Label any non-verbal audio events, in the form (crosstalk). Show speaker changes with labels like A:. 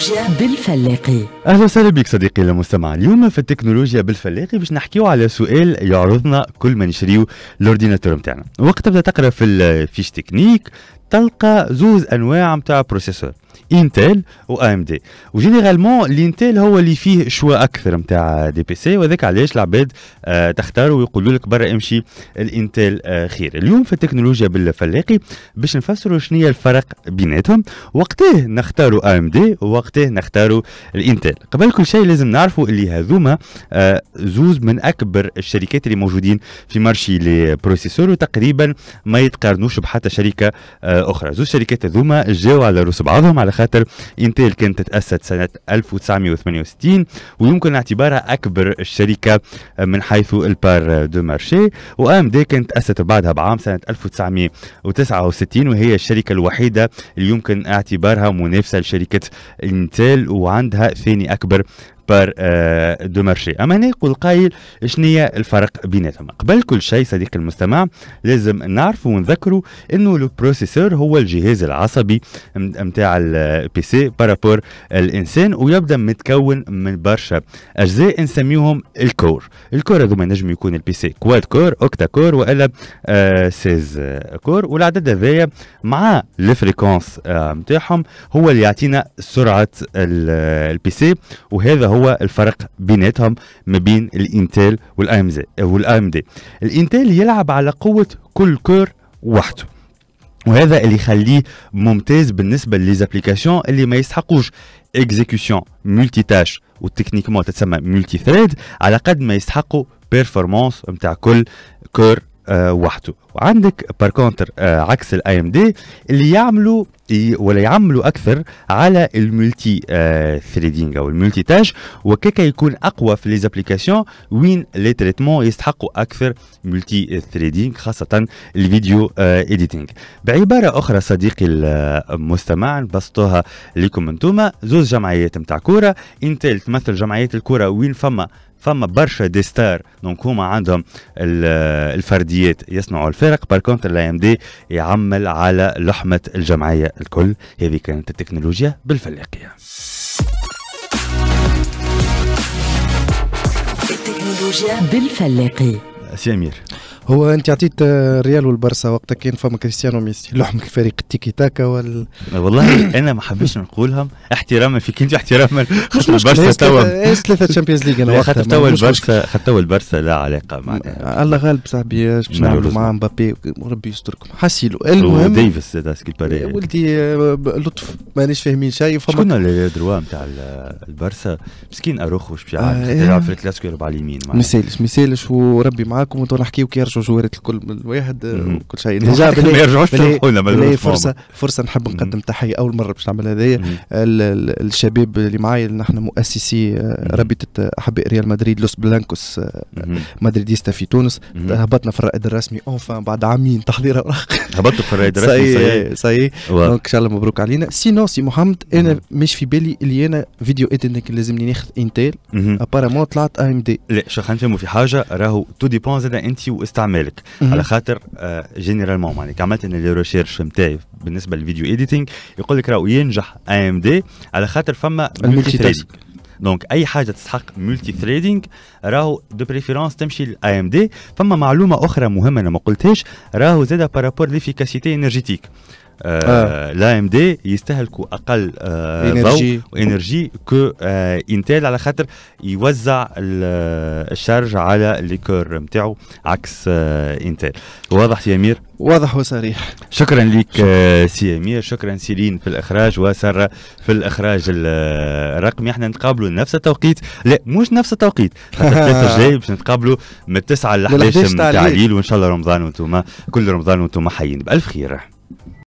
A: التكنولوجيا
B: بالفلاقي اهلا وسهلا بك صديقي المستمع اليوم في التكنولوجيا بالفلاقي باش نحكيو على سؤال يعرضنا كل ما نشريو لورديناتور نتاعنا وقت تبدا تقرا في الفيش تكنيك تلقى زوز انواع نتاع بروسيسور انتل و ام دي وجينيرالمون الانتل هو اللي فيه شوا اكثر نتاع دي بي سي وذاك علاش العباد آه تختار ويقولوا لك برا امشي الانتل آه خير اليوم في التكنولوجيا بالفلاقي باش نفسروا شنو الفرق بيناتهم وقتاه نختاروا ام دي ووقتاه نختاروا الانتل قبل كل شيء لازم نعرفوا اللي هذوما آه زوز من اكبر الشركات اللي موجودين في مارشي لي بروسيسور وتقريبا ما يتقارنوش بحتى شركه آه اخرى زوز شركات هذوما جاوا على رؤوس بعضهم على على خاطر انتل كانت تاسست سنه 1968 ويمكن اعتبارها اكبر الشركه من حيث البار دو مارشي وام دي كانت تاسست بعدها بعام سنه 1969 وهي الشركه الوحيده اللي يمكن اعتبارها منافسه لشركه انتل وعندها ثاني اكبر بار آه، دو مارشي اما هنا يقول قايل شنو هي الفرق بيناتهم قبل كل شيء صديقي المستمع لازم نعرفوا ونذكروا انه البروسيسور هو الجهاز العصبي نتاع البي سي بارابور الانسان ويبدا متكون من برشا اجزاء نسميهم الكور الكور هذوما نجم يكون البي سي كواد كور اوكتا كور والا سيز آه، كور والعدد هذايا مع الفريكونس آه، نتاعهم هو اللي يعطينا سرعه البي سي وهذا هو هو الفرق بيناتهم ما بين الانتل والام ام والاي ام دي الانتل يلعب على قوه كل كور وحده وهذا اللي يخليه ممتاز بالنسبه للابليكاسيون اللي ما يستحقوش اكزيكيوشن ملتي تاش وتكنيكمون تتسمى ملتي ثريد على قد ما يستحقوا بيرفورمانس نتاع كل كور آه، وحده وعندك باركونتر كونتر آه، عكس الاي ام دي اللي يعملوا ولا يعملوا اكثر على الملتي ثريدينغ آه، او الملتي تاج وكيكا يكون اقوى في لي زابليكاسيون وين لي تريتمون يستحقوا اكثر ملتي ثريدينغ خاصه الفيديو ايديتينغ بعباره اخرى صديقي المستمع بسطوها لكم انتوما زوز جمعيات نتاع كوره انتل تمثل جمعيات الكوره وين فما فما برشا ستار دونك هما عندهم الفرديات يصنعوا الفرق باركونتر الاي ام دي يعمل على لحمه الجمعيه الكل هذه كانت التكنولوجيا بالفلاقيه
A: التكنولوجيا بالفلاقي سي امير هو انت عطيت الريال آه، والبرسا وقتها كان فما كريستيانو ميسي لحمك فريق التيكي تاكا وال
B: والله انا ما حبيتش نقولهم احتراما فيك انت احتراما خاطر البرسا توا ثلاثه تشامبيونز ليج انا خاطر توا البرسا خاطر توا البرسا لا علاقه معناها الله غالب صاحبي آه، باش نعملوا مع مبابي وربي يستركم حاسيلو المهم وديفيس آه، ولدي لطف مانيش فاهمين شيء فما شكون الدروا نتاع البرسا مسكين اروخو باش يلعب في الكلاسيكو يلعب على اليمين ما
A: يسالش ما يسالش وربي معاكم ونحكيو نحكيو كي يرجعوا جوارات الكل من الواحد وكل آه، شيء نرجع (laughs) ما يرجعوش تلقونا فرصة فرصة نحب نقدم تحية أول مرة باش نعمل هذايا الشباب اللي معايا نحن مؤسسي آه، رابطة آه، أحباء ريال مدريد لوس بلانكوس مدريديستا في تونس هبطنا في الرائد الرسمي اونفان بعد عامين تحضير اوراق هبطتوا في الرائد (laughs) الرسمي صحيح صحيح دونك ان شاء الله مبروك علينا سينو سي محمد انا مش في بالي اللي انا فيديو ادنك لازمني ناخذ
B: إنتال ابارمون طلعت ام دي لا شو خلينا نفهموا في حاجه راهو تو ديبون زاد انت واست مالك مم. على خاطر جينيرال آه، مون يعني عملت انا لي ريشيرش نتاعي بالنسبه للفيديو ايديتينغ يقول لك راهو ينجح اي ام دي على خاطر فما الملتي تريدينغ دونك اي حاجه تستحق ملتي ثريدينغ راهو دو بريفيرونس تمشي للاي ام دي فما معلومه اخرى مهمه انا ما قلتهاش راهو زاده بارابور ليفيكاسيتي انرجيتيك آه. لا ام دي يستهلكوا اقل آه، ضوء وانرجي كو آه، انتل على خاطر يوزع الشارج على الكور نتاعو عكس انتل واضح يا امير واضح وصريح شكرا لك سي امير شكرا سيرين في الاخراج وساره في الاخراج الرقمي احنا نتقابلوا نفس التوقيت لا مش نفس التوقيت (laughs) الثلاثه الجاي باش نتقابلوا من 9 ل 11 تاع الليل وان شاء الله رمضان وانتم كل رمضان وانتم حيين بالف خير